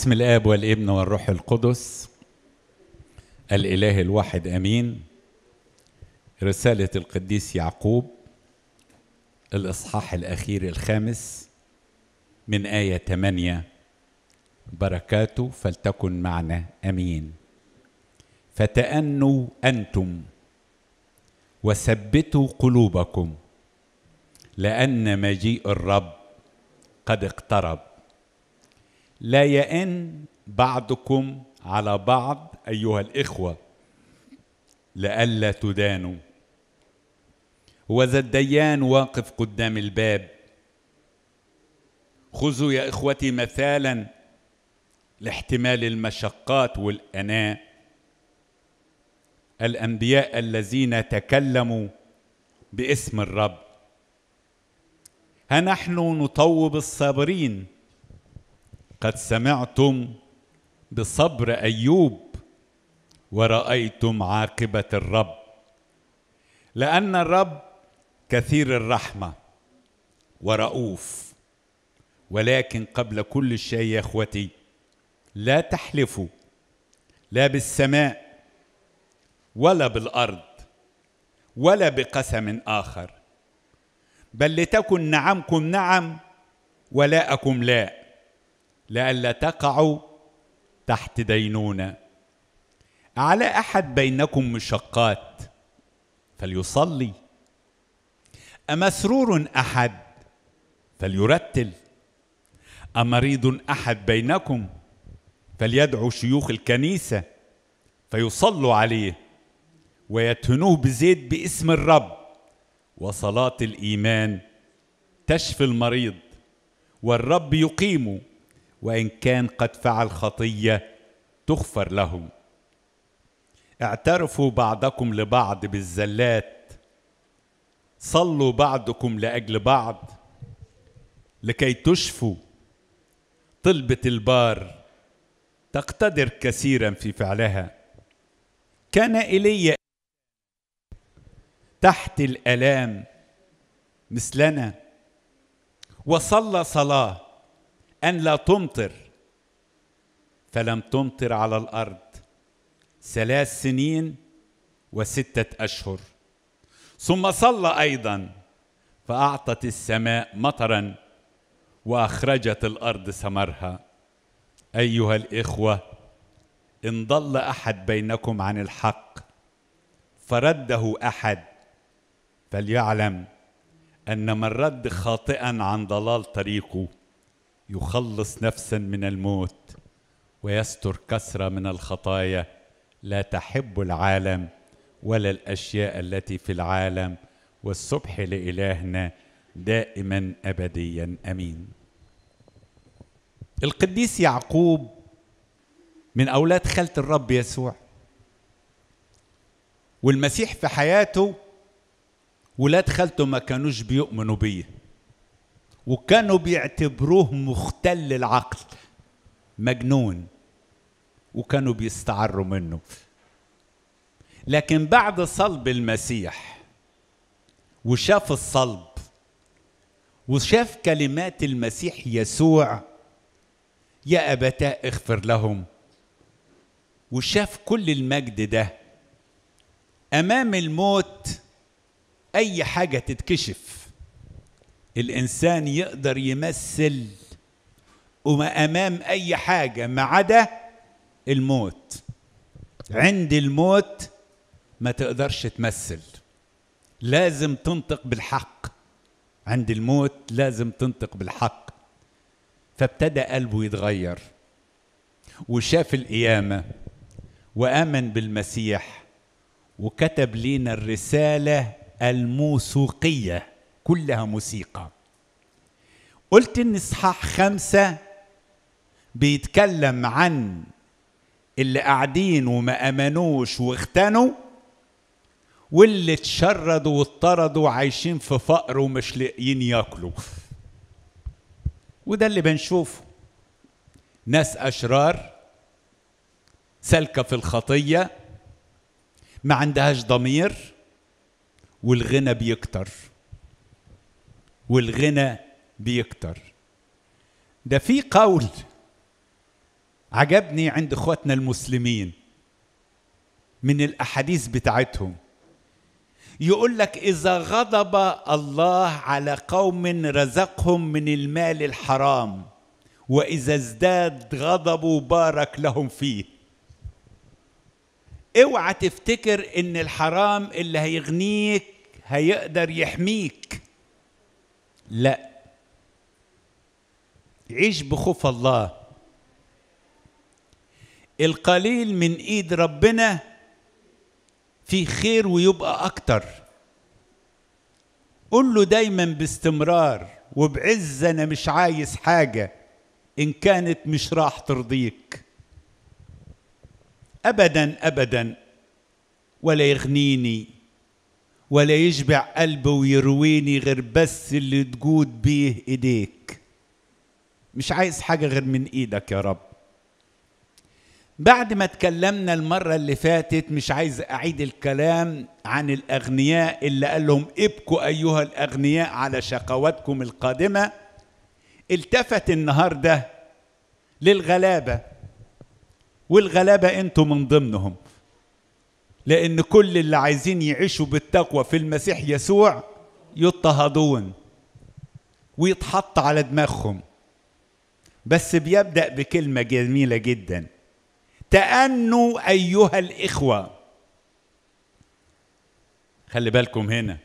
بسم الاب والابن والروح القدس الاله الواحد امين رساله القديس يعقوب الاصحاح الاخير الخامس من ايه 8 بركاته فلتكن معنا امين فتأنوا انتم وثبتوا قلوبكم لان مجيء الرب قد اقترب لا يئن بعضكم على بعض أيها الإخوة لئلا تدانوا وذا الديان واقف قدام الباب خذوا يا إخوتي مثالا لاحتمال المشقات والأناء الأنبياء الذين تكلموا باسم الرب ها نحن نطوب الصابرين قد سمعتم بصبر ايوب ورايتم عاقبه الرب لان الرب كثير الرحمه ورؤوف ولكن قبل كل شيء يا اخوتي لا تحلفوا لا بالسماء ولا بالارض ولا بقسم اخر بل لتكن نعمكم نعم ولاءكم لا لئلا تقعوا تحت دينونه على احد بينكم مشقات فليصلي امسرور احد فليرتل امريض احد بينكم فليدعو شيوخ الكنيسه فيصلوا عليه ويدهنوه بزيت باسم الرب وصلاه الايمان تشفي المريض والرب يقيمه وان كان قد فعل خطيه تغفر لهم اعترفوا بعضكم لبعض بالزلات صلوا بعضكم لاجل بعض لكي تشفوا طلبه البار تقتدر كثيرا في فعلها كان ايليا تحت الالام مثلنا وصلى صلاه أن لا تمطر فلم تمطر على الأرض ثلاث سنين وستة أشهر ثم صلى أيضا فأعطت السماء مطرا وأخرجت الأرض ثمرها أيها الإخوة إن ضل أحد بينكم عن الحق فرده أحد فليعلم أن من رد خاطئا عن ضلال طريقه يخلص نفسا من الموت ويستر كثره من الخطايا لا تحب العالم ولا الاشياء التي في العالم والصبح لالهنا دائما ابديا امين القديس يعقوب من اولاد خاله الرب يسوع والمسيح في حياته ولاد خالته ما كانوش بيؤمنوا بيه وكانوا بيعتبروه مختل العقل مجنون وكانوا بيستعروا منه لكن بعد صلب المسيح وشاف الصلب وشاف كلمات المسيح يسوع يا أبتاء اغفر لهم وشاف كل المجد ده أمام الموت أي حاجة تتكشف الانسان يقدر يمثل وما امام اي حاجه ما عدا الموت عند الموت ما تقدرش تمثل لازم تنطق بالحق عند الموت لازم تنطق بالحق فابتدى قلبه يتغير وشاف القيامه وامن بالمسيح وكتب لنا الرساله الموثوقيه كلها موسيقى قلت ان اصحاح خمسة بيتكلم عن اللي قاعدين وما امنوش واختنوا واللي اتشردوا واضطردوا وعايشين في فقر ومش لاقيين ياكلوا وده اللي بنشوفه ناس اشرار سالكه في الخطيه ما عندهاش ضمير والغنى بيكتر والغنى بيكتر ده في قول عجبني عند اخواتنا المسلمين من الاحاديث بتاعتهم يقول لك اذا غضب الله على قوم رزقهم من المال الحرام واذا ازداد غضبه بارك لهم فيه اوعى تفتكر ان الحرام اللي هيغنيك هيقدر يحميك لا عيش بخوف الله القليل من ايد ربنا في خير ويبقى اكتر قول له دايما باستمرار وبعز انا مش عايز حاجه ان كانت مش راح ترضيك ابدا ابدا ولا يغنيني ولا يشبع قلبه ويرويني غير بس اللي تقود بيه ايديك مش عايز حاجه غير من ايدك يا رب بعد ما اتكلمنا المره اللي فاتت مش عايز اعيد الكلام عن الاغنياء اللي قال لهم ابكوا ايها الاغنياء على شقواتكم القادمه التفت النهارده للغلابه والغلابه انتم من ضمنهم لأن كل اللي عايزين يعيشوا بالتقوى في المسيح يسوع يضطهدون ويتحط على دماغهم بس بيبدأ بكلمة جميلة جدا تأنوا أيها الإخوة خلي بالكم هنا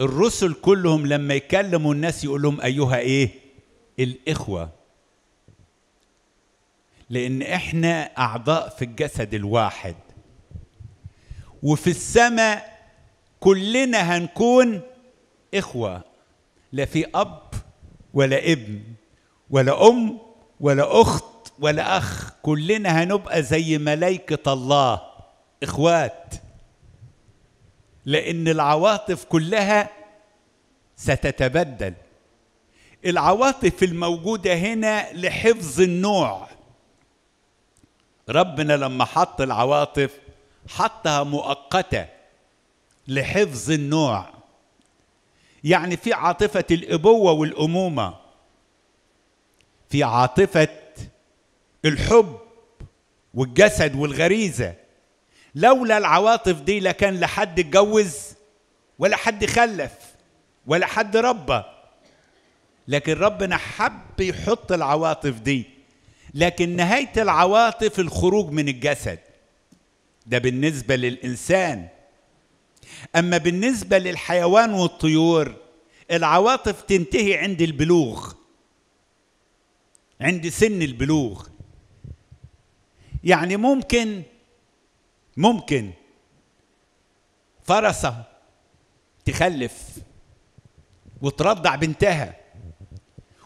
الرسل كلهم لما يكلموا الناس يقول لهم أيها إيه الإخوة لأن إحنا أعضاء في الجسد الواحد وفي السماء كلنا هنكون إخوة لا في أب ولا ابن ولا أم ولا أخت ولا أخ كلنا هنبقى زي ملائكة الله إخوات لأن العواطف كلها ستتبدل العواطف الموجودة هنا لحفظ النوع ربنا لما حط العواطف حطها مؤقتة لحفظ النوع يعني في عاطفة الأبوة والأمومة في عاطفة الحب والجسد والغريزة لولا العواطف دي لكان لحد اتجوز ولا حد خلف ولا حد ربى لكن ربنا حب يحط العواطف دي لكن نهاية العواطف الخروج من الجسد ده بالنسبة للإنسان أما بالنسبة للحيوان والطيور العواطف تنتهي عند البلوغ عند سن البلوغ يعني ممكن ممكن فرسة تخلف وترضع بنتها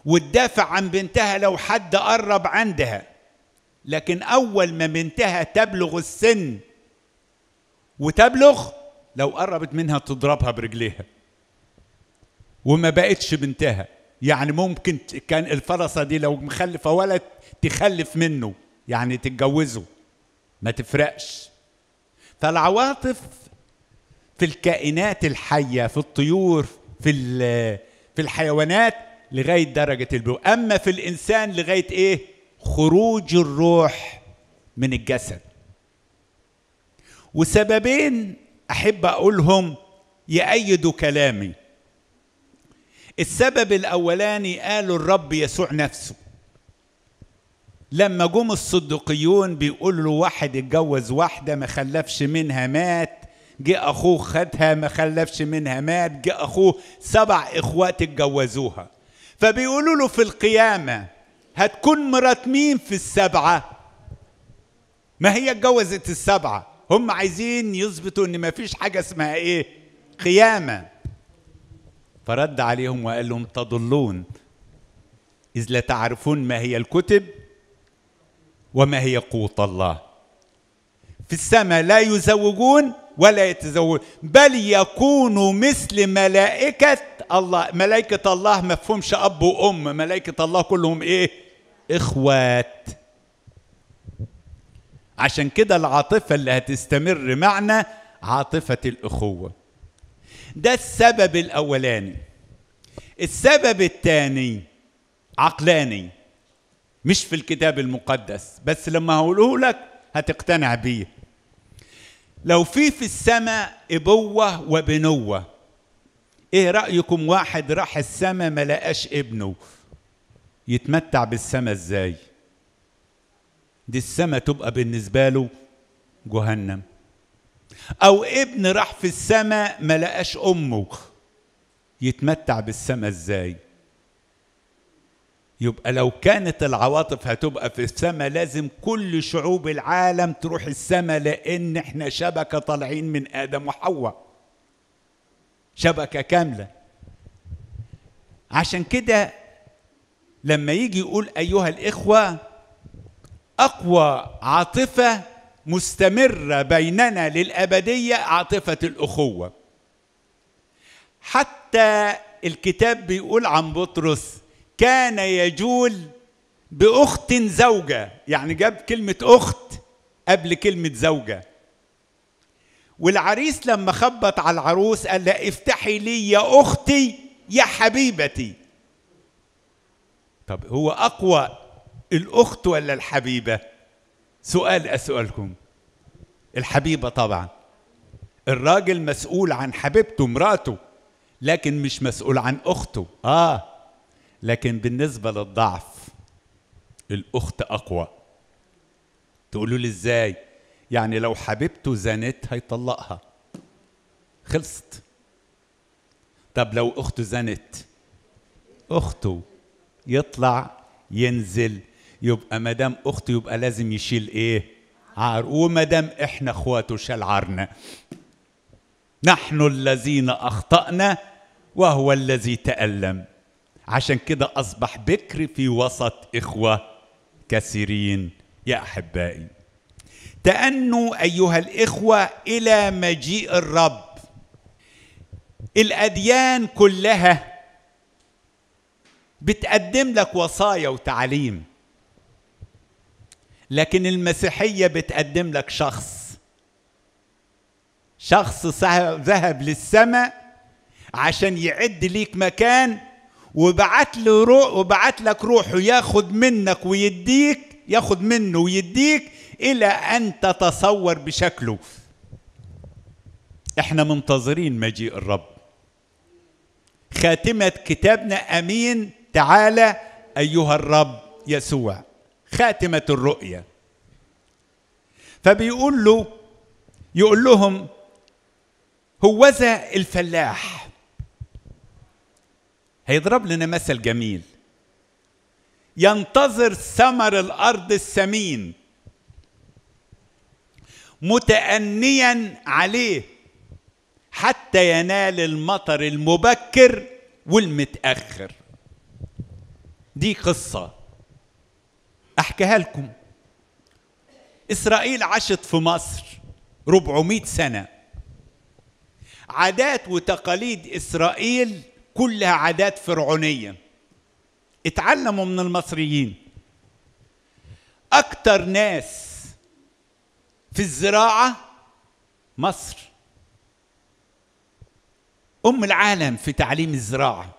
وتدافع عن بنتها لو حد قرب عندها لكن أول ما بنتها تبلغ السن وتبلغ لو قربت منها تضربها برجليها وما بقتش بنتها يعني ممكن كان الفرسة دي لو مخلفة ولد تخلف منه يعني تتجوزه ما تفرقش فالعواطف في الكائنات الحية في الطيور في في الحيوانات لغاية درجة البلوغ أما في الإنسان لغاية إيه خروج الروح من الجسد وسببين احب اقولهم يأيدوا كلامي السبب الاولاني قاله الرب يسوع نفسه لما جم الصدقيون بيقولوا له واحد اتجوز واحده ما خلفش منها مات جه اخوه خدها ما خلفش منها مات جه اخوه سبع اخوات اتجوزوها فبيقولوا له في القيامه هتكون مرات مين في السبعه ما هي اتجوزت السبعه هم عايزين يثبتوا ان ما فيش حاجه اسمها ايه قيامه فرد عليهم وقال لهم تضلون اذ لا تعرفون ما هي الكتب وما هي قوت الله في السماء لا يزوجون ولا يتزوجون بل يكونوا مثل ملائكة الله ملائكة الله مفهومش أب وأم ملائكة الله كلهم إيه إخوات عشان كده العاطفة اللي هتستمر معنا عاطفة الأخوة ده السبب الأولاني السبب الثاني عقلاني مش في الكتاب المقدس بس لما هقوله لك هتقتنع بيه لو في في السماء ابوه وبنوه ايه رايكم واحد راح السماء ما لقاش ابنه يتمتع بالسماء ازاي دي السماء تبقى بالنسبة له جهنم أو ابن راح في السماء ما لقاش أمه يتمتع بالسماء إزاي يبقى لو كانت العواطف هتبقى في السماء لازم كل شعوب العالم تروح السماء لأن احنا شبكة طالعين من آدم وحواء شبكة كاملة عشان كده لما يجي يقول أيها الإخوة اقوى عاطفه مستمره بيننا للابديه عاطفه الاخوه حتى الكتاب بيقول عن بطرس كان يجول باخت زوجه يعني جاب كلمه اخت قبل كلمه زوجه والعريس لما خبط على العروس قال لها افتحي لي يا اختي يا حبيبتي طب هو اقوى الاخت ولا الحبيبه سؤال اسالكم الحبيبه طبعا الراجل مسؤول عن حبيبته مراته لكن مش مسؤول عن اخته اه لكن بالنسبه للضعف الاخت اقوى تقولوا لي ازاي يعني لو حبيبته زنت هيطلقها خلصت طب لو اخته زنت اخته يطلع ينزل يبقى مدام اخته يبقى لازم يشيل ايه عار ومدام احنا اخواته شال عارنا نحن الذين اخطانا وهو الذي تالم عشان كده اصبح بكر في وسط اخوه كثيرين يا احبائي تأنوا أيها الإخوة إلى مجيء الرب الأديان كلها بتقدم لك وصايا وتعاليم لكن المسيحيه بتقدم لك شخص شخص ذهب للسماء عشان يعد ليك مكان وبعت له روح وبعت لك روحه ياخد منك ويديك ياخد منه ويديك الى ان تتصور بشكله احنا منتظرين مجيء الرب خاتمه كتابنا امين تعالى ايها الرب يسوع خاتمة الرؤية فبيقول له يقول لهم هوذا الفلاح هيضرب لنا مثل جميل ينتظر ثمر الارض السمين متأنيا عليه حتى ينال المطر المبكر والمتأخر دي قصة احكيها لكم اسرائيل عاشت في مصر 400 سنه عادات وتقاليد اسرائيل كلها عادات فرعونيه اتعلموا من المصريين اكتر ناس في الزراعه مصر ام العالم في تعليم الزراعه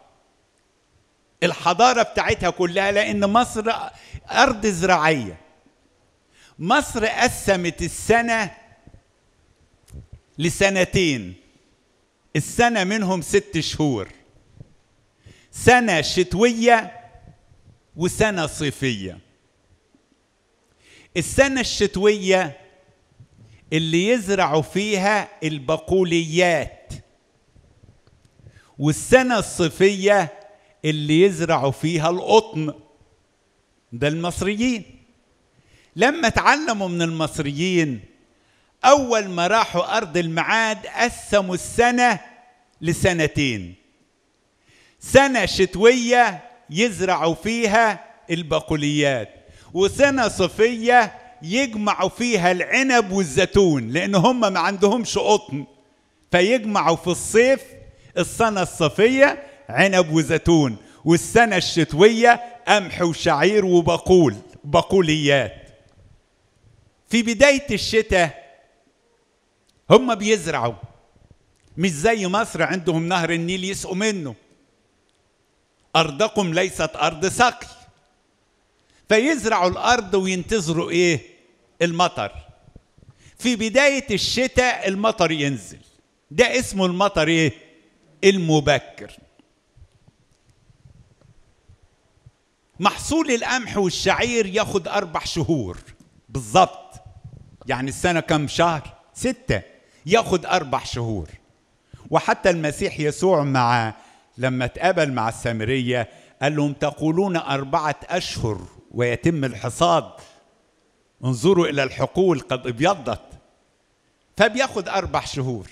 الحضارة بتاعتها كلها لأن مصر أرض زراعية مصر قسمت السنة لسنتين السنة منهم ست شهور سنة شتوية وسنة صيفية السنة الشتوية اللي يزرعوا فيها البقوليات والسنة الصيفية اللي يزرعوا فيها القطن ده المصريين لما تعلموا من المصريين أول ما راحوا أرض المعاد قسموا السنة لسنتين سنة شتوية يزرعوا فيها البقوليات وسنة صيفية يجمعوا فيها العنب والزيتون لأن هم ما عندهمش قطن فيجمعوا في الصيف السنة الصيفية عنب وزيتون والسنة الشتوية قمح وشعير وبقول بقوليات في بداية الشتاء هم بيزرعوا مش زي مصر عندهم نهر النيل يسقوا منه أرضكم ليست أرض سقي فيزرعوا الأرض وينتظروا إيه المطر في بداية الشتاء المطر ينزل ده اسمه المطر إيه المبكر محصول القمح والشعير ياخد أربع شهور بالظبط يعني السنة كم شهر؟ ستة ياخد أربع شهور وحتى المسيح يسوع مع لما اتقابل مع السامرية قال لهم تقولون أربعة أشهر ويتم الحصاد انظروا إلى الحقول قد ابيضت فبياخد أربع شهور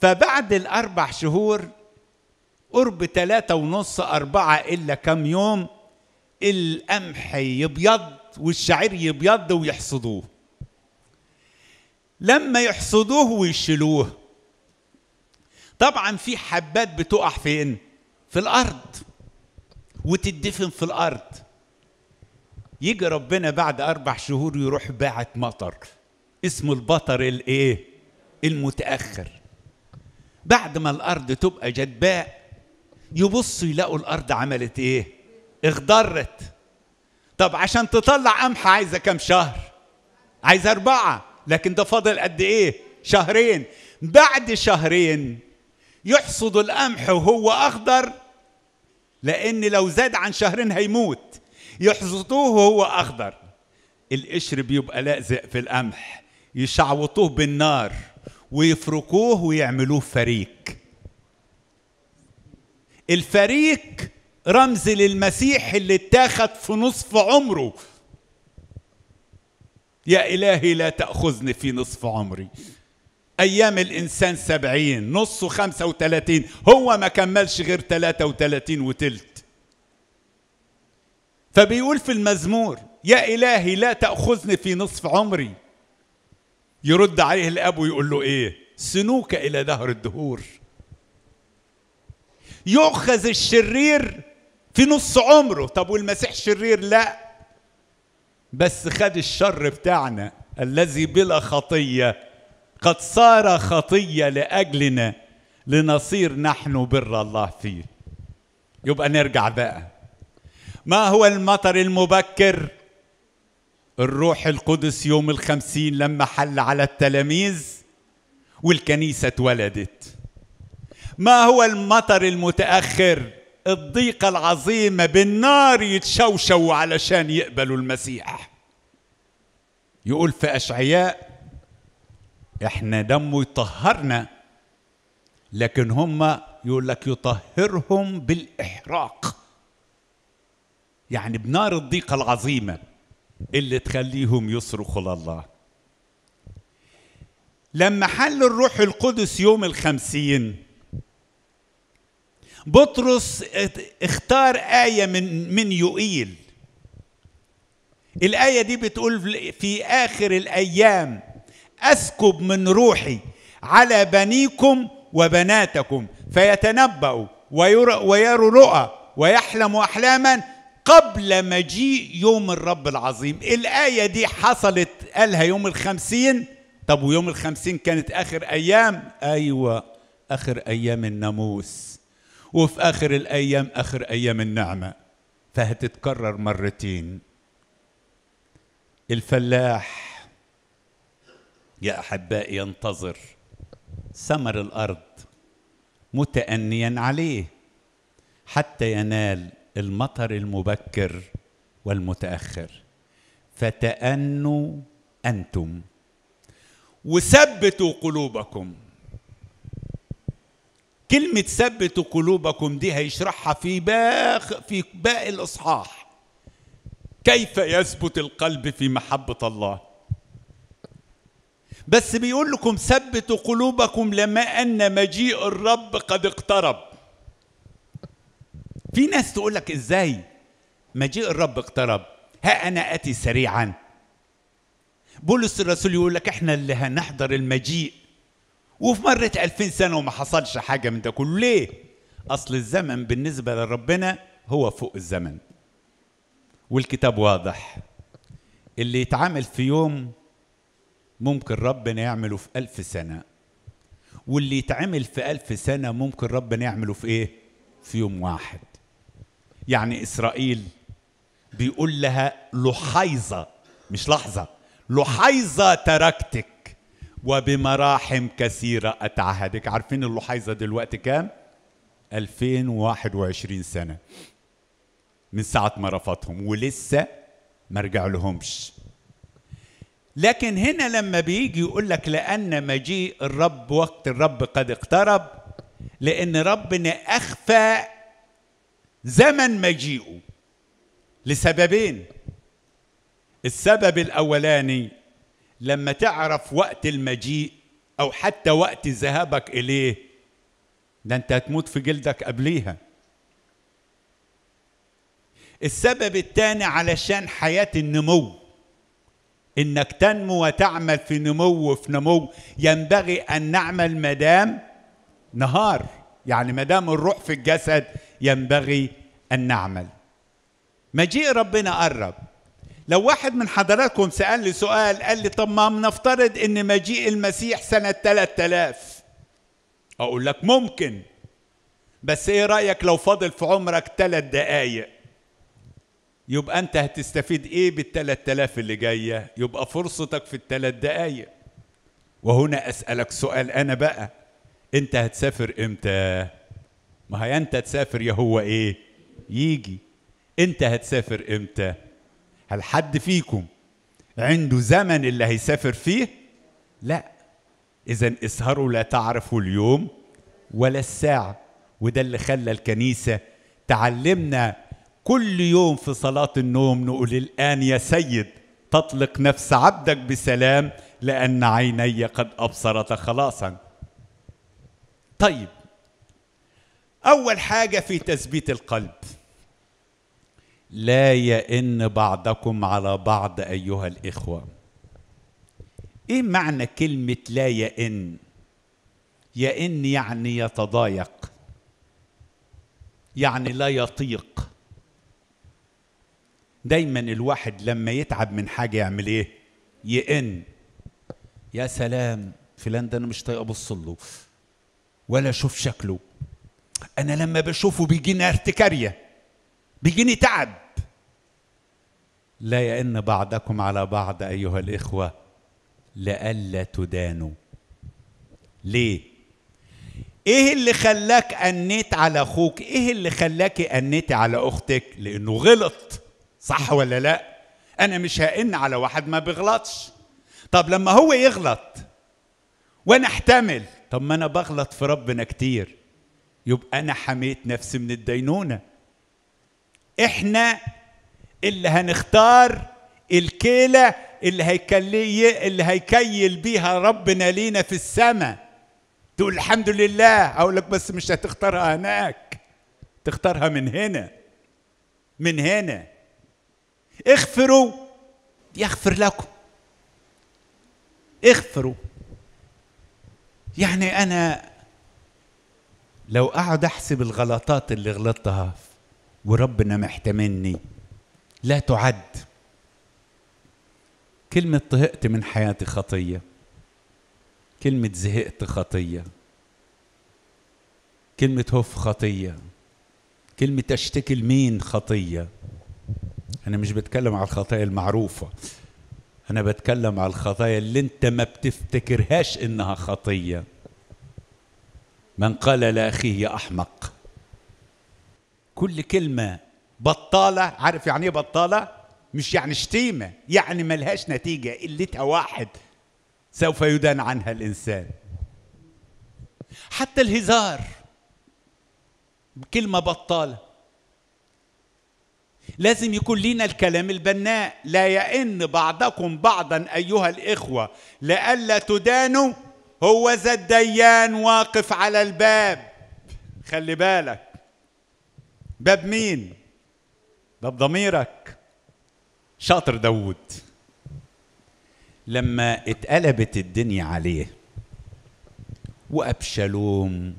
فبعد الأربع شهور قرب ثلاثة ونص أربعة إلا كم يوم القمح يبيض والشعير يبيض ويحصدوه لما يحصدوه ويشيلوه طبعا في حبات بتقع فين في الارض وتدفن في الارض يجي ربنا بعد اربع شهور يروح باعت مطر اسمه البطر الايه المتاخر بعد ما الارض تبقى جدباء يبصوا يلاقوا الارض عملت ايه اخضرت طب عشان تطلع قمح عايزة كم شهر عايزة أربعة لكن ده فاضل قد إيه شهرين بعد شهرين يحصد القمح وهو أخضر لأن لو زاد عن شهرين هيموت يحصدوه وهو أخضر القشر بيبقى لازق في القمح يشعوطوه بالنار ويفركوه ويعملوه فريك الفريك رمز للمسيح اللي اتاخد في نصف عمره يا إلهي لا تأخذني في نصف عمري أيام الإنسان سبعين نصه خمسة وثلاثين هو ما كملش غير ثلاثة وثلاثين وتلت فبيقول في المزمور يا إلهي لا تأخذني في نصف عمري يرد عليه الأب ويقول له إيه سنوك إلى دهر الدهور يؤخذ الشرير في نص عمره طب والمسيح شرير لا بس خد الشر بتاعنا الذي بلا خطية قد صار خطية لأجلنا لنصير نحن بر الله فيه يبقى نرجع بقى ما هو المطر المبكر الروح القدس يوم الخمسين لما حل على التلاميذ والكنيسة اتولدت ما هو المطر المتأخر الضيقة العظيمة بالنار يتشوشوا علشان يقبلوا المسيح يقول في أشعياء احنا دمه يطهرنا لكن هم يقول لك يطهرهم بالإحراق يعني بنار الضيقة العظيمة اللي تخليهم يصرخوا لله لما حل الروح القدس يوم الخمسين بطرس اختار آية من من يوئيل الآية دي بتقول في آخر الأيام أسكب من روحي على بنيكم وبناتكم فيتنبأوا ويروا رؤى ويحلموا أحلاما قبل مجيء يوم الرب العظيم الآية دي حصلت قالها يوم الخمسين طب ويوم الخمسين كانت آخر أيام أيوة آخر أيام الناموس وفي آخر الأيام آخر أيام النعمة فهتتكرر مرتين الفلاح يا أحبائي ينتظر ثمر الأرض متأنيا عليه حتى ينال المطر المبكر والمتأخر فتأنوا أنتم وثبتوا قلوبكم كلمة ثبتوا قلوبكم دي هيشرحها في باخ في باقي الإصحاح كيف يثبت القلب في محبة الله بس بيقول لكم ثبتوا قلوبكم لما أن مجيء الرب قد اقترب في ناس تقول لك إزاي مجيء الرب اقترب ها أنا أتي سريعا بولس الرسول يقول لك احنا اللي هنحضر المجيء وفي مرة 2000 سنة وما حصلش حاجة من ده كله ليه؟ أصل الزمن بالنسبة لربنا هو فوق الزمن والكتاب واضح اللي يتعامل في يوم ممكن ربنا يعمله في ألف سنة واللي يتعمل في ألف سنة ممكن ربنا يعمله في إيه؟ في يوم واحد يعني إسرائيل بيقول لها لحيظة مش لحظة لحيظة تركتك وبمراحم كثيرة أتعهدك عارفين اللحيظة دلوقتي كام؟ 2021 سنة من ساعة ما رفضهم ولسه ما رجع لهمش لكن هنا لما بيجي يقول لك لأن مجيء الرب وقت الرب قد اقترب لأن ربنا أخفى زمن مجيئه لسببين السبب الأولاني لما تعرف وقت المجيء أو حتى وقت ذهابك إليه ده أنت هتموت في جلدك قبليها السبب الثاني علشان حياة النمو انك تنمو وتعمل في نمو وفي نمو ينبغي ان نعمل مدام نهار يعني مدام الروح في الجسد ينبغي ان نعمل مجيء ربنا قرب لو واحد من حضراتكم سألني سؤال قال لي طب ما بنفترض ان مجيء المسيح سنة 3000 اقول لك ممكن بس ايه رأيك لو فاضل في عمرك ثلاث دقايق يبقى انت هتستفيد ايه بالثلاث تلاف اللي جاية يبقى فرصتك في الثلاث دقايق وهنا اسألك سؤال انا بقى انت هتسافر امتى ما هي انت تسافر يا هو ايه يجي انت هتسافر امتى هل حد فيكم عنده زمن اللي هيسافر فيه لا اذا اسهروا لا تعرفوا اليوم ولا الساعه وده اللي خلى الكنيسه تعلمنا كل يوم في صلاه النوم نقول الان يا سيد تطلق نفس عبدك بسلام لان عيني قد ابصرت خلاصا طيب اول حاجه في تثبيت القلب لا يئن بعضكم على بعض ايها الاخوه ايه معنى كلمه لا يئن يئن يعني يتضايق يعني لا يطيق دايما الواحد لما يتعب من حاجه يعمل ايه يئن يا سلام فلان ده انا مش طايق ابص له ولا اشوف شكله انا لما بشوفه بيجيني ارتكاريه بيجيني تعب لا يئن بعضكم على بعض أيها الإخوة لئلا تدانوا ليه ايه اللي خلاك انيت على اخوك ايه اللي خلاك انيت على اختك لانه غلط صح ولا لا انا مش هئن على واحد ما بيغلطش طب لما هو يغلط وانا احتمل طب ما انا بغلط في ربنا كتير يبقى انا حميت نفسي من الدينونه احنا اللي هنختار الكيله اللي هيكلي اللي هيكيل بيها ربنا لينا في السماء تقول الحمد لله اقول لك بس مش هتختارها هناك تختارها من هنا من هنا اغفروا يغفر لكم اغفروا يعني انا لو اقعد احسب الغلطات اللي غلطتها وربنا محتملني لا تعد كلمة طهقت من حياتي خطية كلمة زهقت خطية كلمة هف خطية كلمة أشتكي لمين خطية أنا مش بتكلم على الخطايا المعروفة أنا بتكلم على الخطايا اللي أنت ما بتفتكرهاش إنها خطية من قال لأخيه يا أحمق كل كلمة بطاله عارف يعني ايه بطاله مش يعني شتيمه يعني ملهاش نتيجه قلتها واحد سوف يدان عنها الانسان حتى الهزار بكلمة بطاله لازم يكون لينا الكلام البناء لا يئن بعضكم بعضا ايها الاخوه لئلا تدانوا هو ذا الديان واقف على الباب خلي بالك باب مين ده بضميرك شاطر داوود لما اتقلبت الدنيا عليه وابشالوم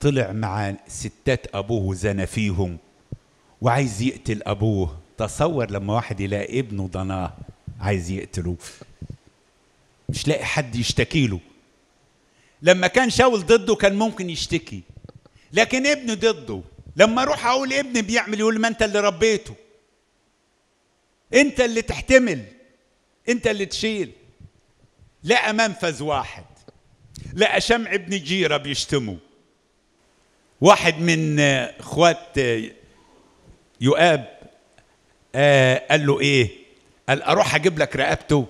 طلع مع ستات ابوه وزنى فيهم وعايز يقتل ابوه تصور لما واحد يلاقي ابنه ضناه عايز يقتله مش لاقي حد يشتكي له لما كان شاول ضده كان ممكن يشتكي لكن ابنه ضده لما اروح اقول ابني بيعمل يقول ما انت اللي ربيته انت اللي تحتمل انت اللي تشيل لقى منفذ واحد لقى شمع ابن جيرة بيشتمه واحد من اخوات يؤاب آه قال له ايه قال اروح اجيب لك رقبته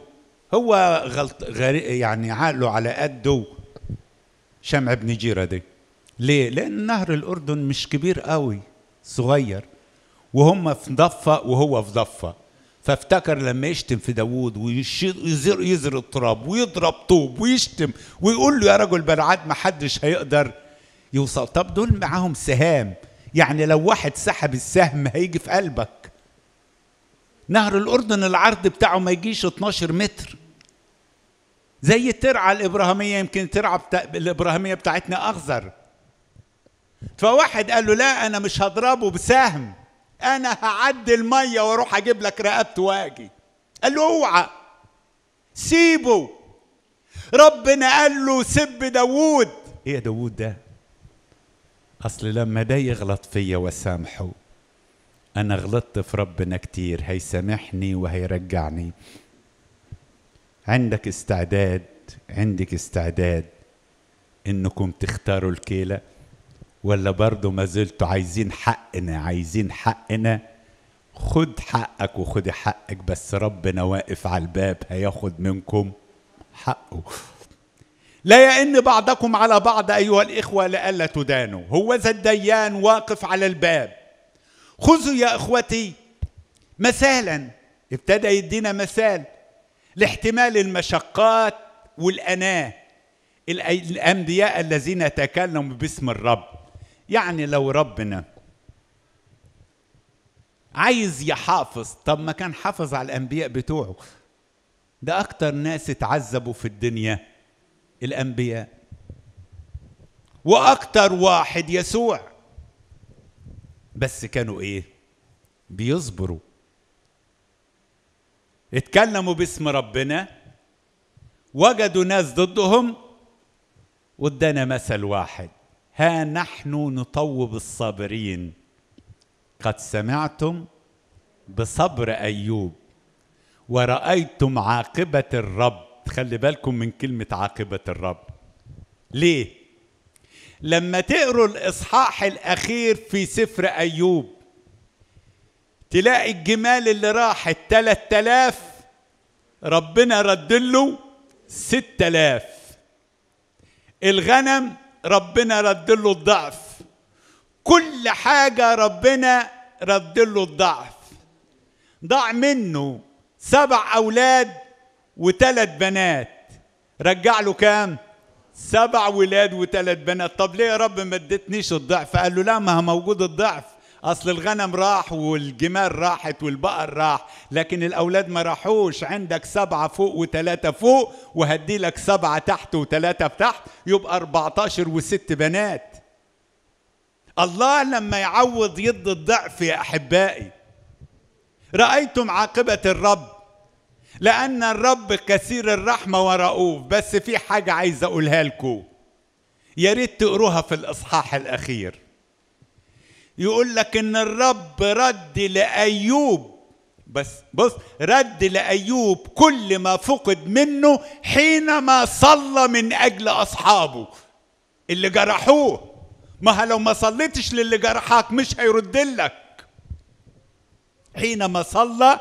هو غلط غري يعني عقله على قده شمع ابن جيرة دي ليه؟ لأن نهر الأردن مش كبير قوي صغير وهم في ضفة وهو في ضفة فافتكر لما يشتم في داوود ويزر يزر التراب ويضرب طوب ويشتم ويقول له يا رجل بلعاد ما حدش هيقدر يوصل طب دول معاهم سهام يعني لو واحد سحب السهم هيجي في قلبك نهر الأردن العرض بتاعه ما يجيش 12 متر زي الترعة الإبراهيمية يمكن الترعة بتا... الإبراهيمية بتاعتنا أخضر فواحد قال له لا انا مش هضربه بسهم انا هعدي الميه واروح اجيب لك رقبته واجي قال له اوعى سيبه ربنا قال له سب داوود ايه يا داوود ده اصل لما ده يغلط فيا واسامحه انا غلطت في ربنا كتير هيسامحني وهيرجعني عندك استعداد عندك استعداد انكم تختاروا الكيله ولا برضه ما زلتوا عايزين حقنا عايزين حقنا خد حقك وخدي حقك بس ربنا واقف على الباب هياخد منكم حقه لا يئن بعضكم على بعض أيها الإخوة لئلا تدانوا هو ذا الديان واقف على الباب خذوا يا إخوتي مثالا ابتدى يدينا مثال لاحتمال المشقات والأناه الأنبياء الذين تكلموا باسم الرب يعني لو ربنا عايز يحافظ طب ما كان حافظ على الانبياء بتوعه ده اكتر ناس اتعذبوا في الدنيا الانبياء واكتر واحد يسوع بس كانوا ايه بيصبروا اتكلموا باسم ربنا وجدوا ناس ضدهم وادانا مثل واحد ها نحن نطوب الصابرين قد سمعتم بصبر ايوب ورأيتم عاقبة الرب خلي بالكم من كلمة عاقبة الرب ليه؟ لما تقروا الإصحاح الأخير في سفر أيوب تلاقي الجمال اللي راح 3000 ربنا رد ست 6000 الغنم ربنا رد له الضعف كل حاجة ربنا رد له الضعف ضاع منه سبع أولاد وثلاث بنات رجع له كام؟ سبع ولاد وثلاث بنات طب ليه يا رب ما اديتنيش الضعف؟ قال له لا ما هو موجود الضعف أصل الغنم راح والجمال راحت والبقر راح لكن الأولاد ما راحوش عندك سبعة فوق وثلاثة فوق وهدي لك سبعة تحت وثلاثة تحت يبقى 14 وست بنات الله لما يعوض يد الضعف يا أحبائي رأيتم عاقبة الرب لأن الرب كثير الرحمة ورؤوف بس في حاجة عايز أقولها لكم يا ريت تقروها في الإصحاح الأخير يقول لك ان الرب رد لايوب بس بص رد لايوب كل ما فقد منه حينما صلى من اجل اصحابه اللي جرحوه ما لو ما صليتش للي جرحك مش هيرد لك حينما صلى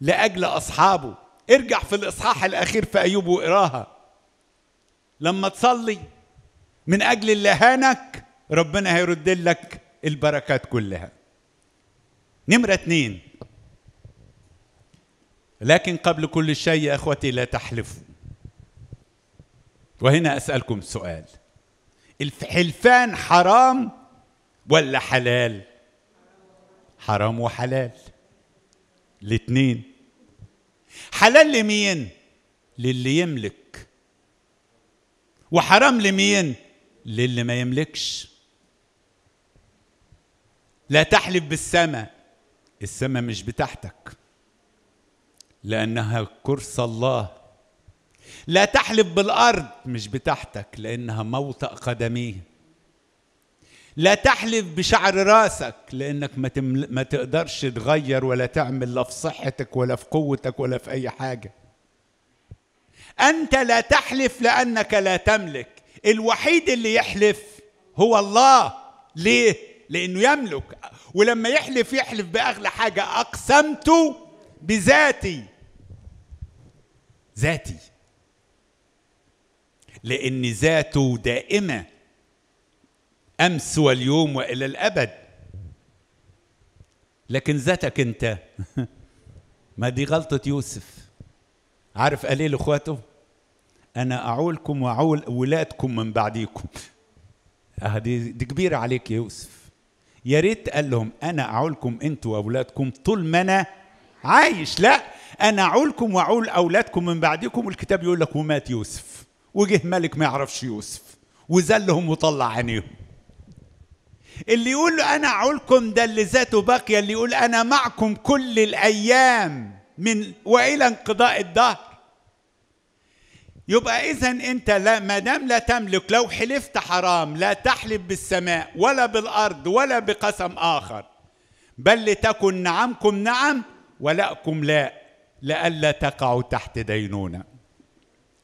لاجل اصحابه ارجع في الاصحاح الاخير في ايوب واقراها لما تصلي من اجل اللي هانك ربنا هيرد لك البركات كلها نمرة اثنين لكن قبل كل شيء يا اخوتي لا تحلفوا وهنا اسالكم سؤال الحلفان حرام ولا حلال حرام وحلال الاثنين حلال لمين للي يملك وحرام لمين للي ما يملكش لا تحلف بالسماء السماء مش بتاعتك لأنها كرسي الله لا تحلف بالأرض مش بتاعتك لأنها موطأ قدميه لا تحلف بشعر راسك لأنك ما, تم... ما تقدرش تغير ولا تعمل لا في صحتك ولا في قوتك ولا في أي حاجة أنت لا تحلف لأنك لا تملك الوحيد اللي يحلف هو الله ليه؟ لأنه يملك ولما يحلف يحلف بأغلى حاجة أقسمت بذاتي ذاتي لأن ذاته دائمة أمس واليوم وإلى الأبد لكن ذاتك أنت ما دي غلطة يوسف عارف قال إيه لإخواته أنا أعولكم وأعول ولادكم من بعديكم أه، دي, دي كبيرة عليك يا يوسف يا ريت قال لهم انا اعولكم انتوا واولادكم طول ما انا عايش لا انا اعولكم واعول اولادكم من بعدكم والكتاب يقول لك ومات يوسف وجه ملك ما يعرفش يوسف وذلهم وطلع عينيهم اللي يقول له انا اعولكم ده اللي ذاته باقيه اللي يقول انا معكم كل الايام من والى انقضاء الدهر يبقى اذا انت لا ما دام لا تملك لو حلفت حرام لا تحلف بالسماء ولا بالارض ولا بقسم اخر بل لتكن نعمكم نعم ولأكم لا لئلا تقعوا تحت دينونه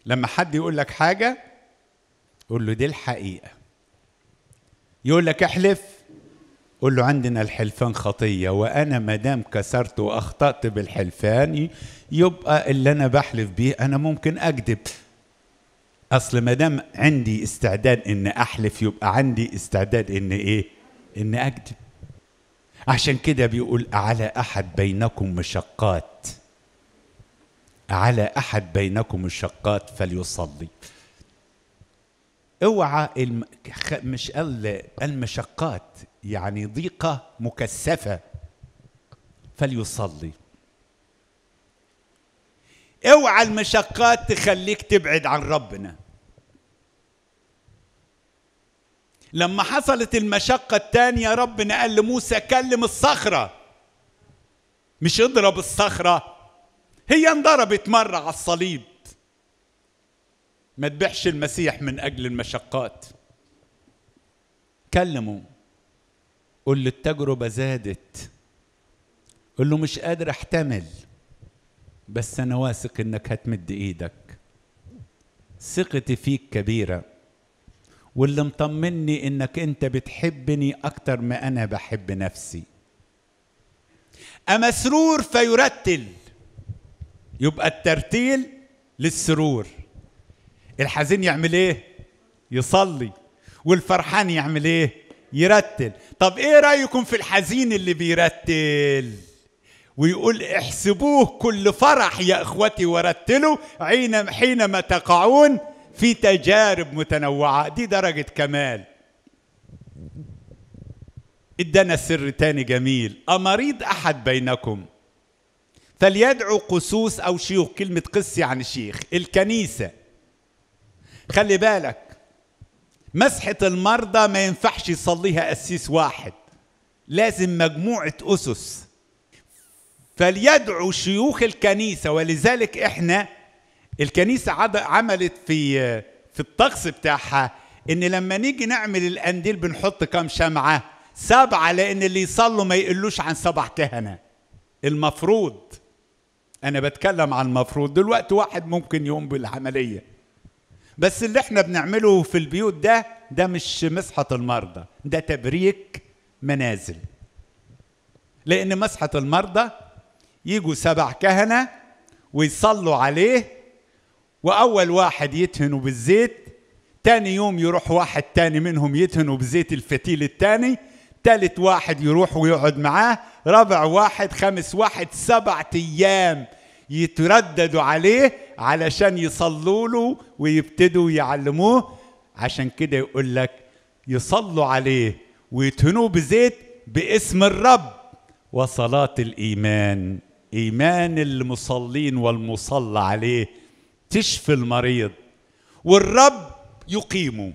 لما حد يقول لك حاجه قول له دي الحقيقه يقول لك احلف قول له عندنا الحلفان خطيه وانا ما دام كسرت واخطات بالحلفان يبقى اللي انا بحلف بيه انا ممكن اكذب اصل ما دام عندي استعداد ان احلف يبقى عندي استعداد ان ايه ان اكذب عشان كده بيقول على احد بينكم مشقات على احد بينكم مشقات فليصلي اوعى الم... مش قال المشقات يعني ضيقه مكثفه فليصلي اوعى المشقات تخليك تبعد عن ربنا لما حصلت المشقة الثانية ربنا قال لموسى كلم الصخرة مش اضرب الصخرة هي انضربت مرة على الصليب ما تبحش المسيح من أجل المشقات كلمه قل له التجربة زادت قل له مش قادر احتمل بس أنا واثق إنك هتمد إيدك ثقتي فيك كبيرة واللي مطمني إنك أنت بتحبني أكتر ما أنا بحب نفسي أمسرور فيرتل يبقى الترتيل للسرور الحزين يعمل ايه يصلي والفرحان يعمل ايه يرتل طب ايه رايكم في الحزين اللي بيرتل ويقول احسبوه كل فرح يا اخوتي ورتلوا حينما تقعون في تجارب متنوعه دي درجه كمال ادانا سر تاني جميل امريض احد بينكم فليدعو قسوس او شيوخ كلمه قس عن يعني الشيخ الكنيسه خلي بالك مسحه المرضى ما ينفعش يصليها قسيس واحد لازم مجموعه اسس فليدعو شيوخ الكنيسة ولذلك احنا الكنيسة عملت في في الطقس بتاعها ان لما نيجي نعمل الانديل بنحط كام شمعة سبعة لان اللي يصلوا ما يقلوش عن سبع كهنة المفروض انا بتكلم عن المفروض دلوقتي واحد ممكن يقوم بالعملية بس اللي احنا بنعمله في البيوت ده ده مش مسحة المرضى ده تبريك منازل لان مسحة المرضى يجوا سبع كهنه ويصلوا عليه واول واحد يدهنوا بالزيت تاني يوم يروح واحد تاني منهم يدهنوا بزيت الفتيل التاني تالت واحد يروح ويقعد معاه رابع واحد خامس واحد سبعة ايام يترددوا عليه علشان يصلوا له ويبتدوا يعلموه عشان كده يقول لك يصلوا عليه ويدهنوه بزيت باسم الرب وصلاة الإيمان ايمان المصلين والمصلى عليه تشفي المريض والرب يقيمه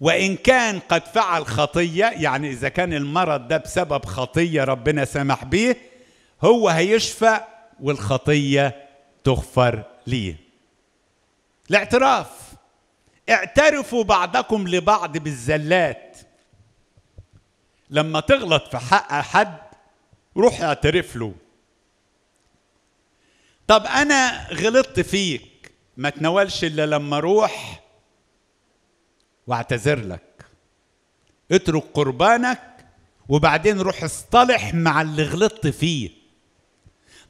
وان كان قد فعل خطيه يعني اذا كان المرض ده بسبب خطيه ربنا سمح به هو هيشفى والخطيه تغفر ليه الاعتراف اعترفوا بعضكم لبعض بالزلات لما تغلط في حق حد روح اعترف له طب انا غلطت فيك ما تناولش الا لما اروح واعتذر لك اترك قربانك وبعدين روح اصطلح مع اللي غلطت فيه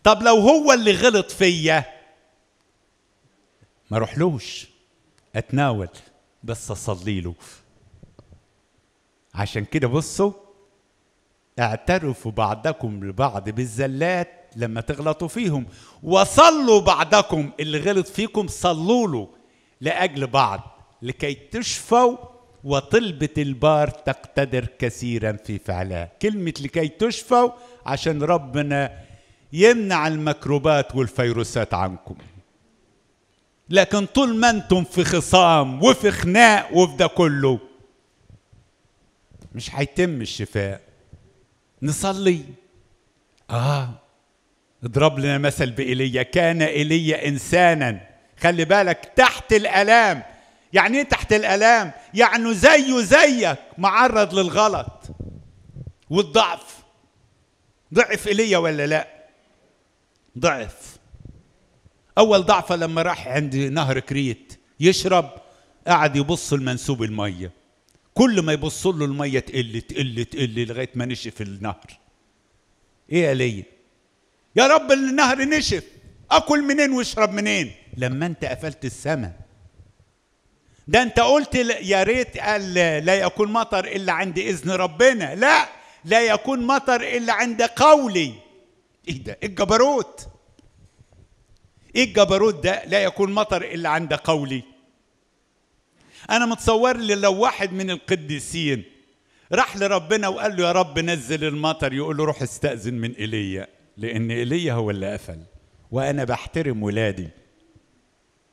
طب لو هو اللي غلط فيا ما اروحلوش اتناول بس اصلي له عشان كده بصوا اعترفوا بعضكم لبعض بالزلات لما تغلطوا فيهم وصلوا بعضكم اللي غلط فيكم صلوا له لأجل بعض لكي تشفوا وطلبة البار تقتدر كثيرا في فعلها كلمة لكي تشفوا عشان ربنا يمنع الميكروبات والفيروسات عنكم لكن طول ما انتم في خصام وفي خناق وفي ده كله مش هيتم الشفاء نصلي اه اضرب لنا مثل بإيليا كان إيليا إنسانا خلي بالك تحت الآلام يعني ايه تحت الآلام يعني زيه زيك معرض للغلط والضعف ضعف إيليا ولا لا ضعف أول ضعفة لما راح عند نهر كريت يشرب قعد يبص المنسوب المية كل ما يبص له المية تقل تقل تقل لغاية ما نشف النهر ايه يا ليه يا رب النهر نشف اكل منين واشرب منين لما انت قفلت السماء ده انت قلت يا ريت قال لا يكون مطر الا عند اذن ربنا لا لا يكون مطر الا عند قولي ايه ده ايه الجبروت ايه الجبروت ده لا يكون مطر الا عند قولي انا متصور لي لو واحد من القديسين راح لربنا وقال له يا رب نزل المطر يقول له روح استأذن من ايليا لأن إيليا هو اللي قفل وأنا بحترم ولادي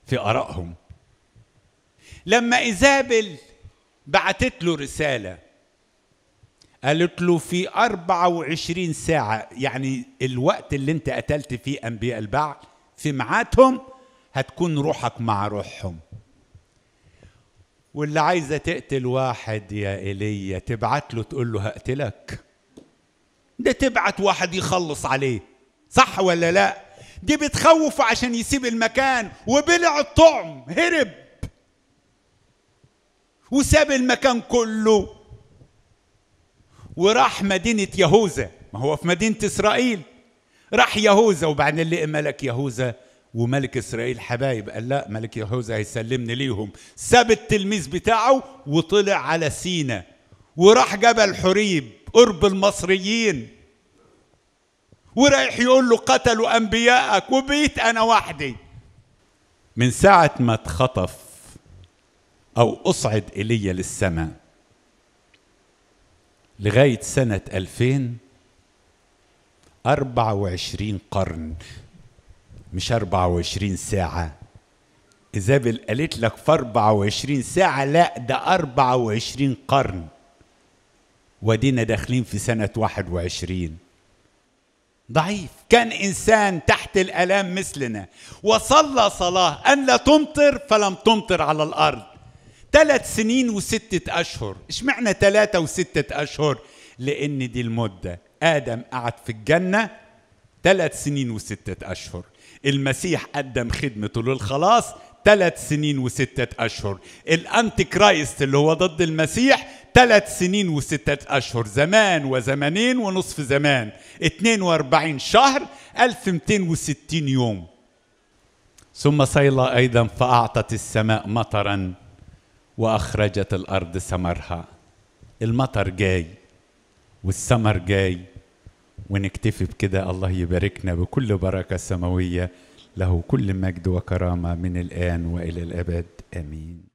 في آرائهم لما إيزابل بعتت له رسالة قالت له في 24 ساعة يعني الوقت اللي انت قتلت فيه أنبياء البعل في معاتهم هتكون روحك مع روحهم واللي عايزة تقتل واحد يا إيليا تبعت له تقول له هقتلك ده تبعت واحد يخلص عليه صح ولا لا دي بتخوفه عشان يسيب المكان وبلع الطعم هرب وساب المكان كله وراح مدينة يهوذا ما هو في مدينة إسرائيل راح يهوذا وبعدين لقي ملك يهوذا وملك إسرائيل حبايب قال لا ملك يهوذا هيسلمني ليهم ساب التلميذ بتاعه وطلع على سينا وراح جبل حريب قرب المصريين ورايح يقول له قتلوا انبيائك وبيت انا وحدي من ساعه ما اتخطف او اصعد ايليا للسماء لغايه سنه 2000 24 قرن مش 24 ساعه إيزابيل قالت لك في 24 ساعه لا ده 24 قرن ودينا داخلين في سنة 21 ضعيف كان إنسان تحت الألام مثلنا وصلى صلاة أن لا تمطر فلم تمطر على الأرض ثلاث سنين وستة أشهر اشمعنى ثلاثة وستة أشهر لأن دي المدة آدم قعد في الجنة ثلاث سنين وستة أشهر المسيح قدم خدمته للخلاص ثلاث سنين وستة أشهر الأنتي كرايست اللي هو ضد المسيح ثلاث سنين وستة أشهر زمان وزمانين ونصف زمان 42 شهر 1260 يوم ثم صيل أيضا فأعطت السماء مطرا وأخرجت الأرض سمرها المطر جاي والسمر جاي ونكتفي بكده الله يباركنا بكل بركة سماوية له كل مجد وكرامه من الان والى الابد امين